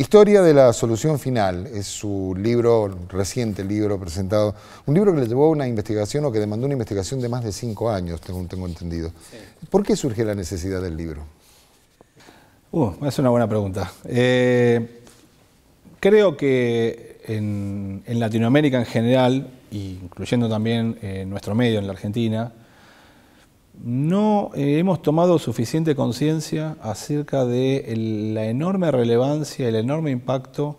Historia de la solución final es su libro, reciente libro presentado, un libro que le llevó a una investigación o que demandó una investigación de más de cinco años, tengo, tengo entendido. ¿Por qué surge la necesidad del libro? Uh, es una buena pregunta. Eh, creo que en, Latinoamérica en general, incluyendo también en eh, nuestro medio en la Argentina, no eh, hemos tomado suficiente conciencia acerca de la enorme relevancia, el enorme impacto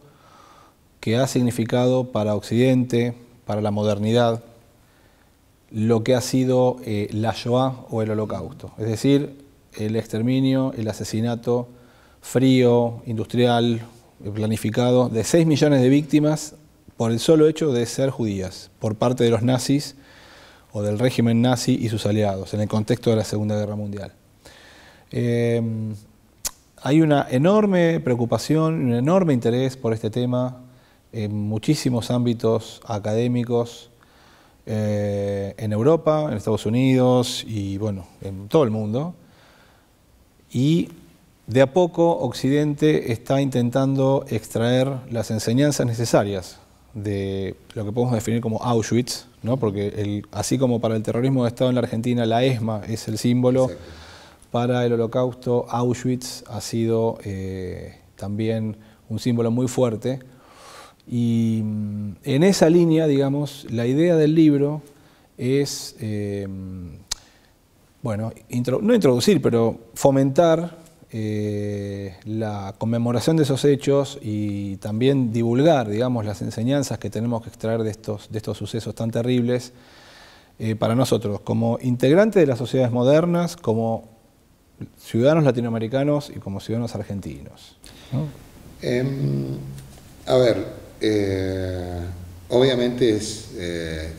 que ha significado para Occidente, para la modernidad, lo que ha sido eh, la Shoah o el Holocausto, es decir, el exterminio, el asesinato frío, industrial, planificado de 6 millones de víctimas por el solo hecho de ser judías por parte de los nazis o del régimen nazi y sus aliados en el contexto de la Segunda Guerra Mundial. Em, hay una enorme preocupación, un enorme interés por este tema en muchísimos ámbitos académicos, eh, en Europa, en Estados Unidos y bueno, en todo el mundo. Y de a poco Occidente está intentando extraer las enseñanzas necesarias de lo que podemos definir como Auschwitz, ¿no? porque así como para el terrorismo de Estado en la Argentina la ESMA es el símbolo, para el holocausto Auschwitz ha sido eh, también un símbolo muy fuerte. Y mm, en esa línea, digamos, la idea del libro es, eh, mm, bueno, no introducir, pero fomentar eh, la conmemoración de esos hechos y también divulgar, digamos, las enseñanzas que tenemos que extraer de estos, de estos sucesos tan terribles eh, para nosotros, como integrantes de las sociedades modernas, como ciudadanos latinoamericanos y como ciudadanos argentinos. Em, a ver, eh, obviamente es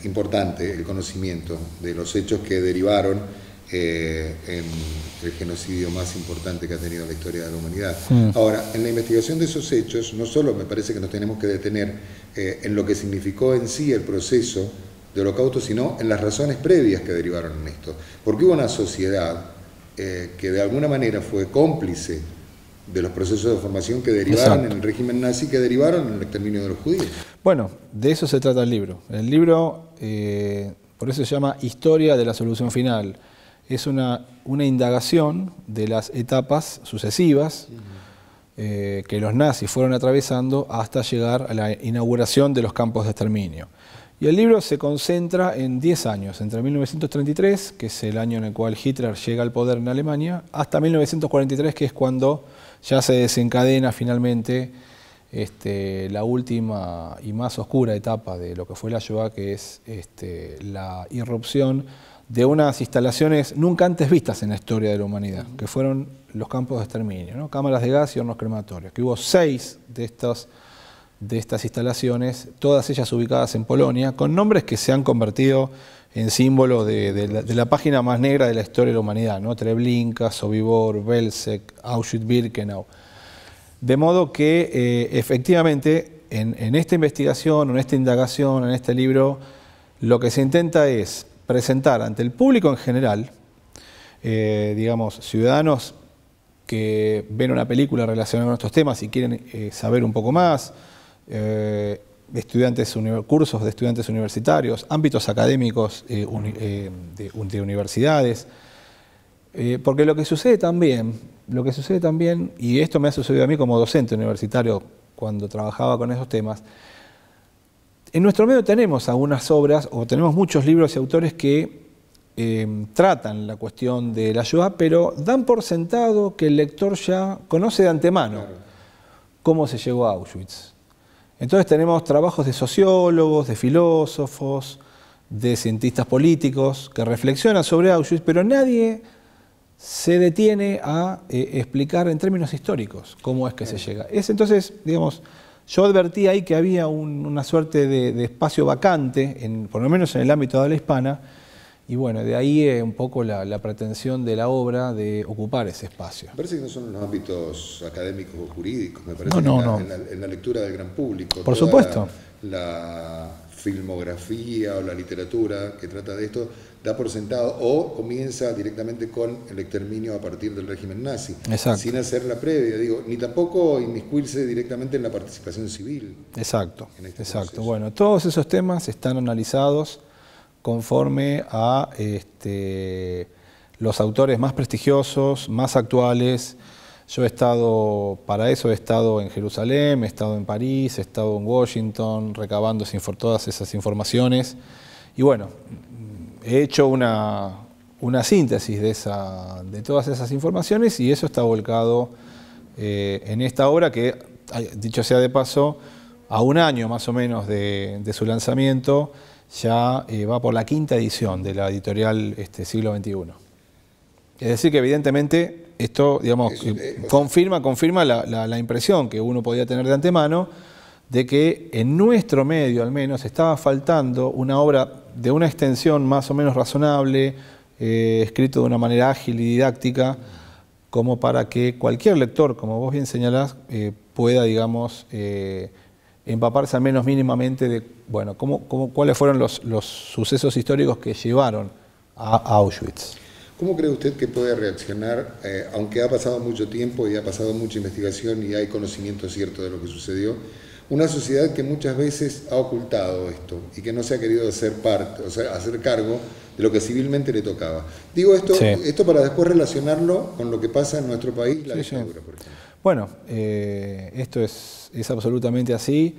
importante el conocimiento de los hechos que derivaron eh, en el genocidio más importante que ha tenido la historia de la humanidad. Mm. Ahora, en la investigación de esos hechos, no solo me parece que nos tenemos que detener eh, en lo que significó en sí el proceso de holocausto, sino en las razones previas que derivaron en esto. Porque hubo una sociedad eh, que de alguna manera fue cómplice de los procesos de formación que derivaron en el régimen nazi, que derivaron en el exterminio de los judíos. Bueno, de eso se trata el libro. El libro, por eso se llama Historia de la Solución Final es una, una indagación de las etapas sucesivas eh, que los nazis fueron atravesando hasta llegar a la inauguración de los campos de exterminio. Y el libro se concentra en 10 años, entre 1933, que es el año en el cual Hitler llega al poder en Alemania, hasta 1943, que es cuando ya se desencadena finalmente este, la última y más oscura etapa de lo que fue la Shoah, que es este, la irrupción de unas instalaciones nunca antes vistas en la historia de la humanidad, que fueron los campos de exterminio, ¿no? cámaras de gas y hornos crematorios, que hubo seis de estas, de estas instalaciones, todas ellas ubicadas en Polonia, con nombres que se han convertido en símbolo de, la, página más negra de la historia de la humanidad, ¿no? Treblinka, Sobibor, Belzec, Auschwitz-Birkenau. De modo que eh, efectivamente en esta investigación, en esta indagación, en este libro, lo que se intenta es presentar ante el público en general, eh, digamos, ciudadanos que ven una película relacionada con estos temas y quieren eh, saber un poco más, eh, estudiantes cursos de estudiantes universitarios, ámbitos académicos de, de, universidades, porque lo que sucede también, lo que sucede también, y esto me ha sucedido a mí como docente universitario cuando trabajaba con esos temas, en nuestro medio tenemos algunas obras o tenemos muchos libros y autores que eh, tratan la cuestión de la ayuda, pero dan por sentado que el lector ya conoce de antemano cómo se llegó a Auschwitz. Entonces tenemos trabajos de sociólogos, de filósofos, de cientistas políticos que reflexionan sobre Auschwitz, pero nadie se detiene a eh, explicar en términos históricos cómo es que se llega. Es entonces, digamos, yo advertí ahí que había una suerte de, espacio vacante, en, por lo menos en el ámbito de la hispana, y bueno, de ahí eh, un poco la, pretensión de la obra de ocupar ese espacio. Me parece que no son los ámbitos académicos o jurídicos, me parece que en, la, lectura del gran público. Por supuesto. La filmografía o la literatura que trata de esto da por sentado o comienza directamente con el exterminio a partir del régimen nazi, sin hacer la previa, digo, ni tampoco inmiscuirse directamente en la participación civil. Exacto. Este exacto. Bueno, todos esos temas están analizados conforme a este, los autores más prestigiosos, más actuales. Yo he estado, para eso he estado en Jerusalén, he estado en París, he estado en Washington, recabando todas esas informaciones. Y bueno, he hecho una, síntesis de, esa, de, todas esas informaciones y eso está volcado eh, en esta obra que, dicho sea de paso, a un año más o menos de, su lanzamiento, ya eh, va por la quinta edición de la editorial este, siglo XXI. Es decir que evidentemente esto, digamos, confirma, confirma la impresión que uno podía tener de antemano de que en nuestro medio al menos estaba faltando una obra de una extensión más o menos razonable, eh, escrito de una manera ágil y didáctica, como para que cualquier lector, como vos bien señalás, eh, pueda, digamos, eh, empaparse al menos mínimamente de, bueno, cuáles fueron los, sucesos históricos que llevaron a, Auschwitz. ¿Cómo cree usted que puede reaccionar, aunque ha pasado mucho tiempo y ha pasado mucha investigación y hay conocimiento cierto de lo que sucedió, una sociedad que muchas veces ha ocultado esto y que no se ha querido hacer parte, o sea, hacer cargo de lo que civilmente le tocaba. Digo esto, esto para después relacionarlo con lo que pasa en nuestro país, la dictadura, por ejemplo. Bueno, eh, esto es, es, absolutamente así.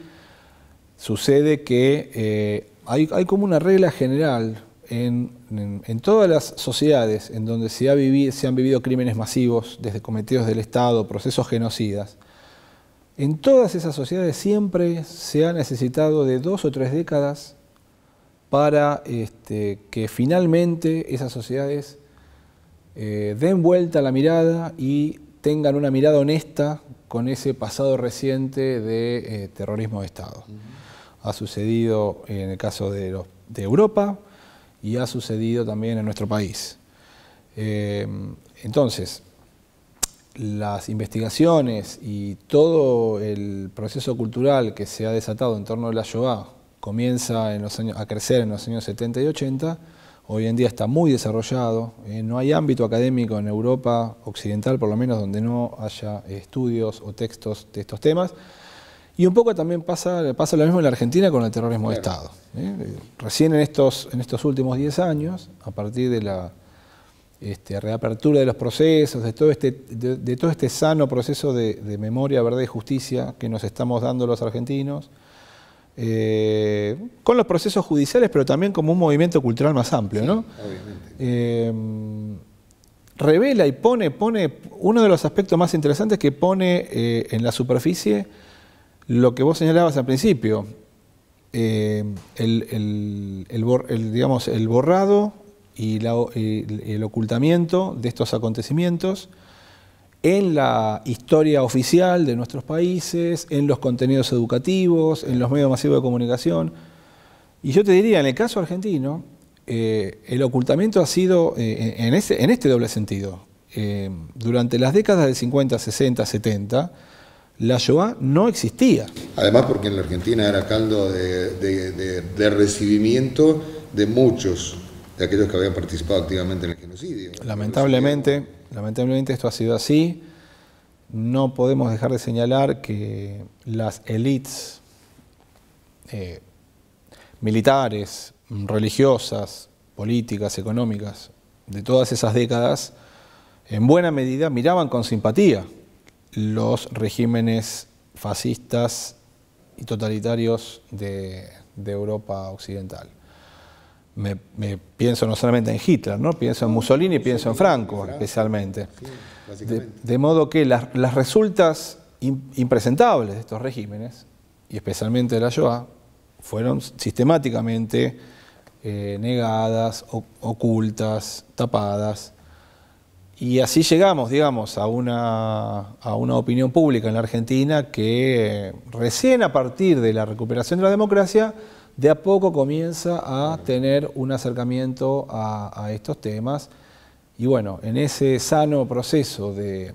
Sucede que eh, hay, como una regla general en, todas las sociedades en donde se, ha se han vivido crímenes masivos, desde cometidos del Estado, procesos genocidas, en todas esas sociedades siempre se ha necesitado de dos o tres décadas para este, que finalmente esas sociedades eh, den vuelta la mirada y tengan una mirada honesta con ese pasado reciente de eh, terrorismo de Estado. Ha sucedido en el caso de, Europa y ha sucedido también en nuestro país. Eh, entonces, las investigaciones y todo el proceso cultural que se ha desatado en torno a la Shoah comienza en los años, a crecer en los años 70 y 80, hoy en día está muy desarrollado, eh, no hay ámbito académico en Europa occidental por lo menos donde no haya estudios o textos de estos temas, y un poco también pasa, pasa lo mismo en la Argentina con el terrorismo de Estado. ¿eh? Eh, recién en estos, en estos últimos 10 años, a partir de la este, reapertura de los procesos, de todo este, de, todo este sano proceso de, memoria, verdad y justicia que nos estamos dando los argentinos, eh, con los procesos judiciales, pero también como un movimiento cultural más amplio, eh, revela y pone, pone uno de los aspectos más interesantes que pone eh, en la superficie lo que vos señalabas al principio, digamos, el borrado y eh, el, ocultamiento de estos acontecimientos en la historia oficial de nuestros países, en los contenidos educativos, en los medios masivos de comunicación. Y yo te diría, en el caso argentino, eh, el ocultamiento ha sido eh, en, este doble sentido. durante las décadas de 50, 60, 70, la Shoah no existía. Además porque en la Argentina era caldo de recibimiento de muchos de aquellos que habían participado activamente en el genocidio. Lamentablemente, lamentablemente esto ha sido así. No podemos dejar de señalar que las élites eh, militares, religiosas, políticas, económicas, de todas esas décadas, en buena medida miraban con simpatía los regímenes fascistas y totalitarios de, de Europa Occidental me, pienso no solamente en Hitler, ¿no? pienso en Mussolini y pienso en Franco especialmente. de, modo que las, las resultas impresentables de estos regímenes, y especialmente de la Shoah, fueron sistemáticamente eh, negadas, ocultas, tapadas. Y así llegamos, digamos, a una, a una opinión pública en la Argentina que recién a partir de la recuperación de la democracia de a poco comienza a tener un acercamiento a, estos temas. Y bueno, en ese sano proceso de,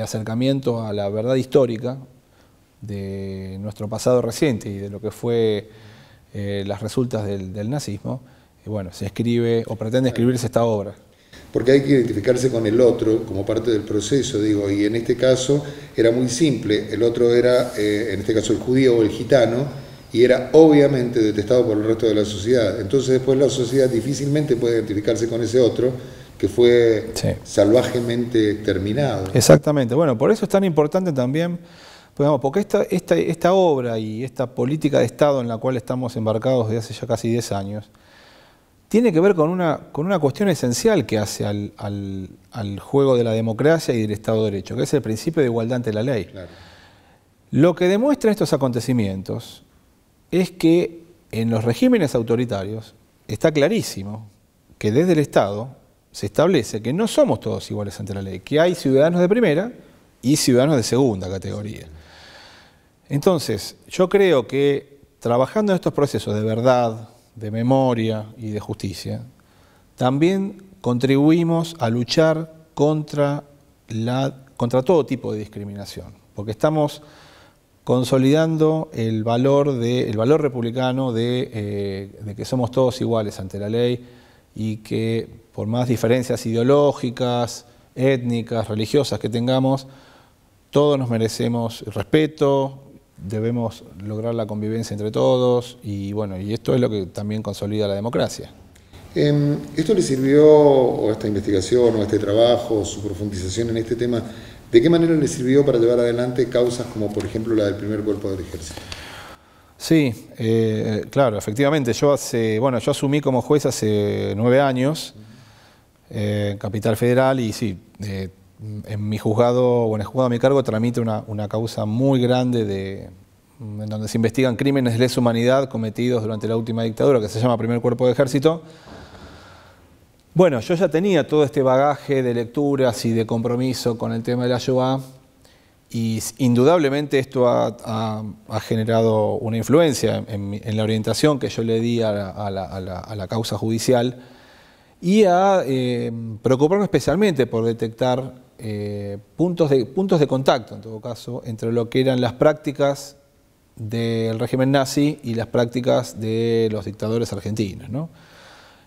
acercamiento a la verdad histórica de nuestro pasado reciente y de lo que fue eh, las resultas del, nazismo, eh, bueno, se escribe o pretende escribirse esta obra porque hay que identificarse con el otro como parte del proceso, digo, y en este caso era muy simple, el otro era, eh, en este caso el judío o el gitano, era obviamente detestado por el resto de la sociedad. Entonces después la sociedad difícilmente puede identificarse con ese otro que fue salvajemente terminado. Exactamente, bueno, por eso es tan importante también, pues, digamos, porque esta, esta, esta, obra y esta política de Estado en la cual estamos embarcados desde hace ya casi 10 años, tiene que ver con una, con una cuestión esencial que hace al, juego de la democracia y del Estado de Derecho, que es el principio de igualdad ante la ley. Lo que demuestran estos acontecimientos es que en los regímenes autoritarios está clarísimo que desde el Estado se establece que no somos todos iguales ante la ley, que hay ciudadanos de primera y ciudadanos de segunda categoría. Entonces, yo creo que trabajando en estos procesos de verdad, de memoria y de justicia, también contribuimos a luchar contra, la, contra todo tipo de discriminación, porque estamos consolidando el valor, valor republicano de, eh, de, que somos todos iguales ante la ley y que por más diferencias ideológicas, étnicas, religiosas que tengamos, todos nos merecemos respeto, debemos lograr la convivencia entre todos y bueno, y esto es lo que también consolida la democracia. Em, ¿Esto le sirvió, o esta investigación, o este trabajo, o su profundización en este tema, de qué manera le sirvió para llevar adelante causas como, por ejemplo, la del primer cuerpo del ejército? Sí, eh, claro, efectivamente. Yo hace, bueno, yo asumí como juez hace nueve años eh, en Capital Federal y sí, eh, en mi juzgado o en el juzgado a mi cargo tramite una, causa muy grande de, en donde se investigan crímenes de lesa humanidad cometidos durante la última dictadura, que se llama Primer Cuerpo de Ejército bueno, yo ya tenía todo este bagaje de lecturas y de compromiso con el tema de la Shoah y indudablemente esto ha, generado una influencia en, la orientación que yo le di a la, causa judicial y a eh, preocuparme especialmente por detectar eh, puntos, de, puntos de contacto, en todo caso, entre lo que eran las prácticas del régimen nazi y las prácticas de los dictadores argentinos. ¿no?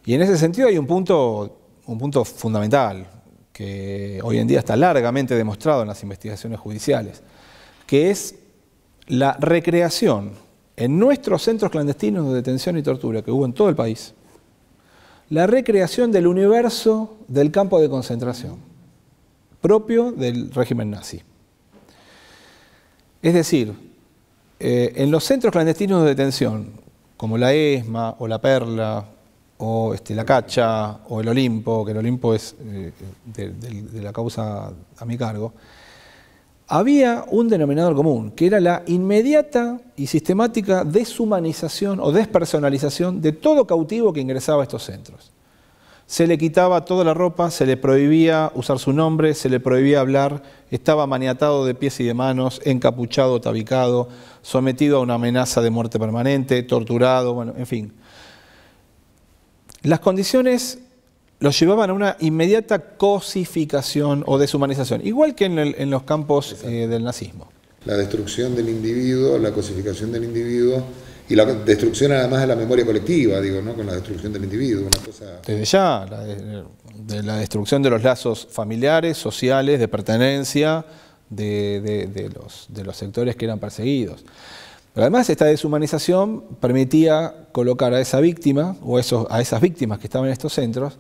Y en ese sentido hay un punto, un punto fundamental que hoy en día está largamente demostrado en las investigaciones judiciales, que es la recreación en nuestros centros clandestinos de detención y tortura que hubo en todo el país, la recreación del universo del campo de concentración propio del régimen nazi. Es decir, eh, en los centros clandestinos de detención, como la ESMA o la Perla o este, la cacha, o el Olimpo, que el Olimpo es eh, de, de, la causa a mi cargo, había un denominador común, que era la inmediata y sistemática deshumanización o despersonalización de todo cautivo que ingresaba a estos centros. Se le quitaba toda la ropa, se le prohibía usar su nombre, se le prohibía hablar, estaba maniatado de pies y de manos, encapuchado, tabicado, sometido a una amenaza de muerte permanente, torturado, bueno, en fin las condiciones los llevaban a una inmediata cosificación o deshumanización, igual que en, los campos eh, del nazismo. La destrucción del individuo, la cosificación del individuo y la destrucción además de la memoria colectiva, digo, ¿no? con la destrucción del individuo. Una cosa... Desde ya, la, de, la destrucción de los lazos familiares, sociales, de pertenencia, los, de los sectores que eran perseguidos además esta deshumanización permitía colocar a esa víctima o a esas víctimas que estaban en estos centros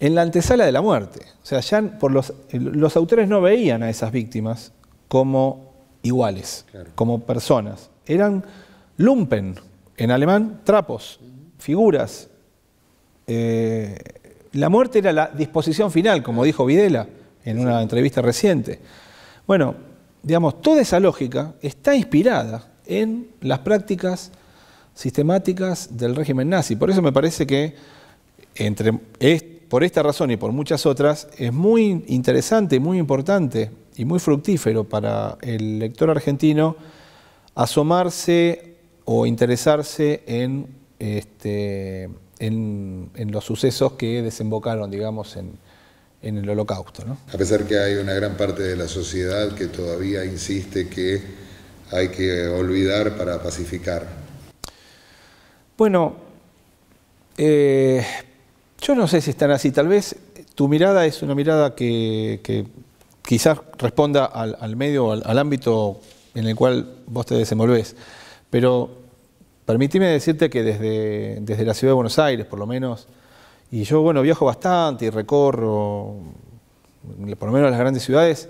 en la antesala de la muerte. O sea, ya los, autores no veían a esas víctimas como iguales, como personas. Eran lumpen, en alemán, trapos, figuras. Eh, la muerte era la disposición final, como dijo Videla en una entrevista reciente. Bueno, digamos, toda esa lógica está inspirada en las prácticas sistemáticas del régimen nazi. Por eso me parece que, entre, es, por esta razón y por muchas otras, es muy interesante, muy importante y muy fructífero para el lector argentino asomarse o interesarse en, este, en, los sucesos que desembocaron, digamos, en, el holocausto. A pesar que hay una gran parte de la sociedad que todavía insiste que hay que olvidar para pacificar. Bueno, eh, yo no sé si están así, tal vez tu mirada es una mirada que, quizás responda al, medio, al, ámbito en el cual vos te desenvolves pero permíteme decirte que desde, desde la ciudad de Buenos Aires, por lo menos, y yo, bueno, viajo bastante y recorro, por lo menos las grandes ciudades,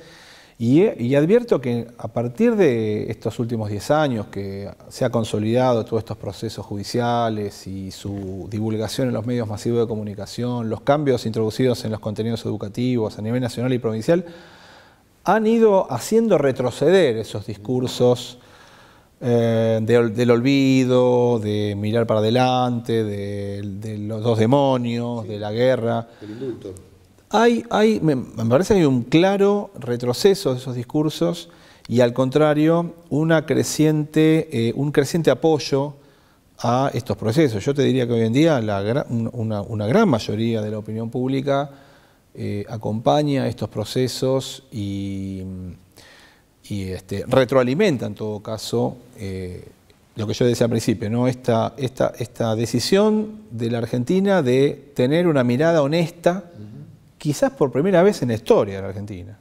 y, advierto que a partir de estos últimos 10 años que se ha consolidado todos estos procesos judiciales y su divulgación en los medios masivos de comunicación, los cambios introducidos en los contenidos educativos a nivel nacional y provincial, han ido haciendo retroceder esos discursos eh, del olvido, de mirar para adelante, de, los dos demonios, de la guerra. El hay, me parece que hay un claro retroceso de esos discursos y al contrario, una creciente, eh, un creciente apoyo a estos procesos. Yo te diría que hoy en día una, gran mayoría de la opinión pública eh, acompaña estos procesos y, este, retroalimenta en todo caso eh, lo que yo decía al principio, ¿no? esta, decisión de la Argentina de tener una mirada honesta quizás por primera vez en la historia de la Argentina.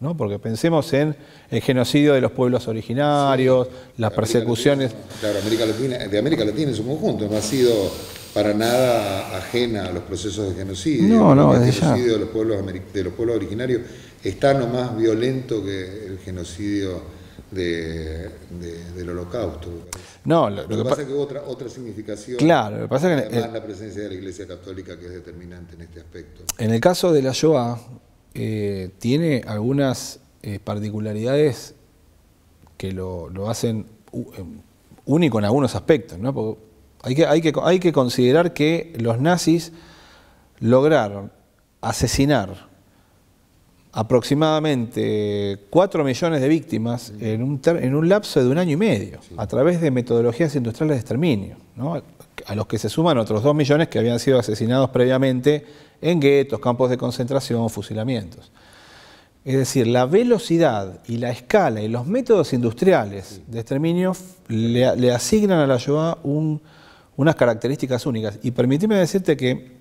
¿no? Porque pensemos en el genocidio de los pueblos originarios, las persecuciones. claro, América Latina, de América Latina en su conjunto, no ha sido para nada ajena a los procesos de genocidio. No, no, el genocidio los, pueblos de los pueblos originarios está no más violento que el genocidio del holocausto. No, lo, que, pasa es que otra, otra significación. Claro, lo que pasa que. Además, la presencia de la Iglesia Católica que es determinante en este aspecto. En el caso de la Shoah, eh, tiene algunas eh, particularidades que lo, hacen em, único en algunos aspectos, ¿no? hay que, hay, que, hay que considerar que los nazis lograron asesinar aproximadamente 4 millones de víctimas en un, lapso de un año y medio, a través de metodologías industriales de exterminio, a los que se suman otros 2 millones que habían sido asesinados previamente en guetos, campos de concentración, fusilamientos. Es decir, la velocidad y la escala y los métodos industriales de exterminio le, asignan a la Shoah unas características únicas. Y permíteme decirte que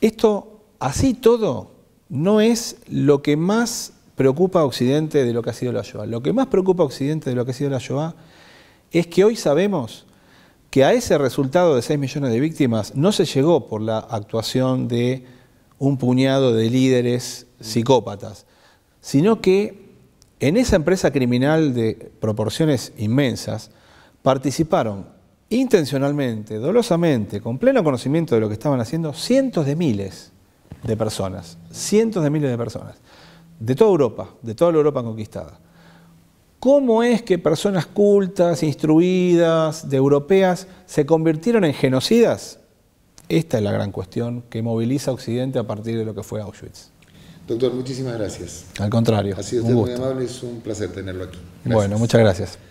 esto, así todo, no es lo que más preocupa a Occidente de lo que ha sido la Shoah. Lo que más preocupa a Occidente de lo que ha sido la Shoah es que hoy sabemos que a ese resultado de 6 millones de víctimas no se llegó por la actuación de un puñado de líderes psicópatas, sino que en esa empresa criminal de proporciones inmensas participaron intencionalmente, dolosamente, con pleno conocimiento de lo que estaban haciendo, cientos de miles de personas, cientos de miles de personas, de toda Europa, de toda la Europa conquistada. ¿Cómo es que personas cultas, instruidas, de europeas, se convirtieron en genocidas? Esta es la gran cuestión que moviliza a Occidente a partir de lo que fue Auschwitz. Doctor, muchísimas gracias. Al contrario. Ha sido muy amable, es un placer tenerlo aquí. Bueno, muchas gracias.